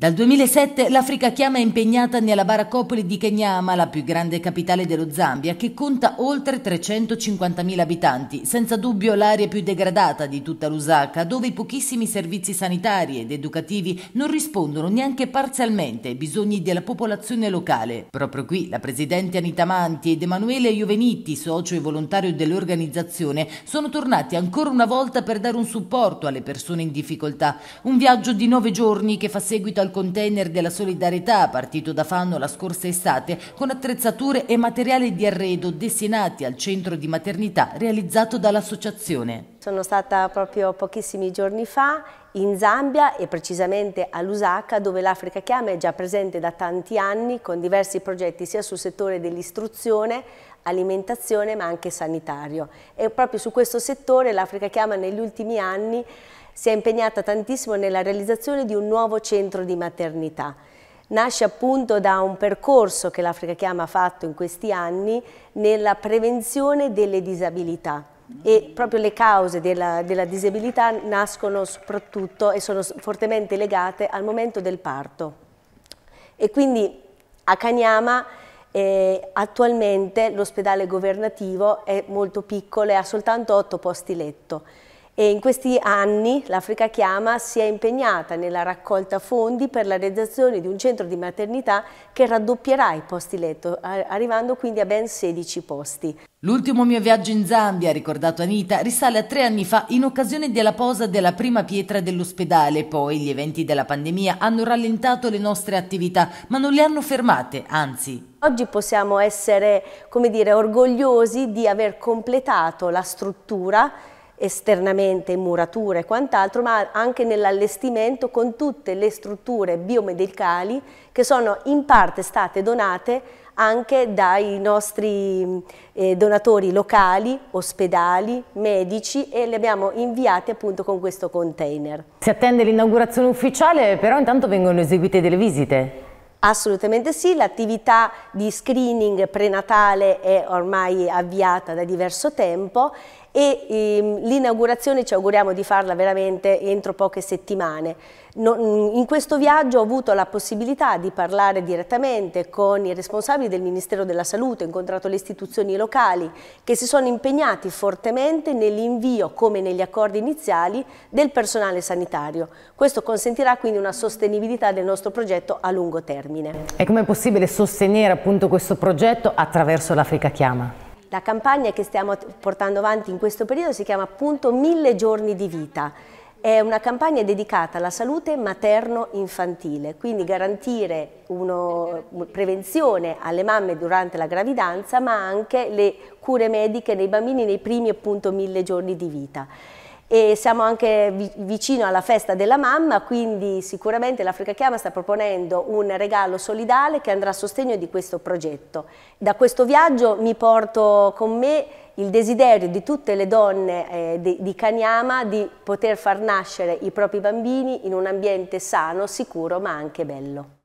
Dal 2007 l'Africa Chiama è impegnata nella baraccopoli di Kenyama, la più grande capitale dello Zambia, che conta oltre 350.000 abitanti, senza dubbio l'area più degradata di tutta l'Usaka, dove i pochissimi servizi sanitari ed educativi non rispondono neanche parzialmente ai bisogni della popolazione locale. Proprio qui la presidente Anita Manti ed Emanuele Juvenitti, socio e volontario dell'organizzazione, sono tornati ancora una volta per dare un supporto alle persone in difficoltà. Un viaggio di nove giorni che fa seguito al dal container della solidarietà partito da Fanno la scorsa estate con attrezzature e materiali di arredo destinati al centro di maternità realizzato dall'associazione. Sono stata proprio pochissimi giorni fa in Zambia e precisamente a Lusaka dove l'Africa Chiama è già presente da tanti anni con diversi progetti sia sul settore dell'istruzione, alimentazione ma anche sanitario e proprio su questo settore l'Africa Chiama negli ultimi anni si è impegnata tantissimo nella realizzazione di un nuovo centro di maternità. Nasce appunto da un percorso che l'Africa Chiama ha fatto in questi anni nella prevenzione delle disabilità e proprio le cause della, della, disabilità nascono soprattutto e sono fortemente legate al momento del parto. E quindi a Caniama eh, attualmente l'ospedale governativo è molto piccolo e ha soltanto otto posti letto. E in questi anni l'Africa Chiama si è impegnata nella raccolta fondi per la realizzazione di un centro di maternità che raddoppierà i posti letto, arrivando quindi a ben 16 posti. L'ultimo mio viaggio in Zambia, ricordato Anita, risale a tre anni fa in occasione della posa della prima pietra dell'ospedale. Poi gli eventi della pandemia hanno rallentato le nostre attività, ma non le hanno fermate, anzi. Oggi possiamo essere, come dire, orgogliosi di aver completato la struttura esternamente in murature e quant'altro, ma anche nell'allestimento con tutte le strutture biomedicali che sono in parte state donate anche dai nostri eh, donatori locali, ospedali, medici e le abbiamo inviate appunto con questo container. Si attende l'inaugurazione ufficiale, però intanto vengono eseguite delle visite. Assolutamente sì, l'attività di screening prenatale è ormai avviata da diverso tempo e ehm, l'inaugurazione ci auguriamo di farla veramente entro poche settimane. No, mm, in questo viaggio ho avuto la possibilità di parlare direttamente con i responsabili del Ministero della Salute, ho incontrato le istituzioni locali che si sono impegnati fortemente nell'invio, come negli accordi iniziali, del personale sanitario. Questo consentirà quindi una sostenibilità del nostro progetto a lungo termine. E com'è possibile sostenere appunto questo progetto attraverso l'Africa Chiama? La campagna che stiamo portando avanti in questo periodo si chiama appunto Mille giorni di vita. È una campagna dedicata alla salute materno-infantile, quindi garantire una prevenzione alle mamme durante la gravidanza, ma anche le cure mediche nei bambini nei primi appunto mille giorni di vita e siamo anche vi vicino alla festa della mamma, quindi sicuramente l'Africa Chiama sta proponendo un regalo solidale che andrà a sostegno di questo progetto. Da questo viaggio mi porto con me il desiderio di tutte le donne eh, di, di Caniama di poter far nascere i propri bambini in un ambiente sano, sicuro ma anche bello.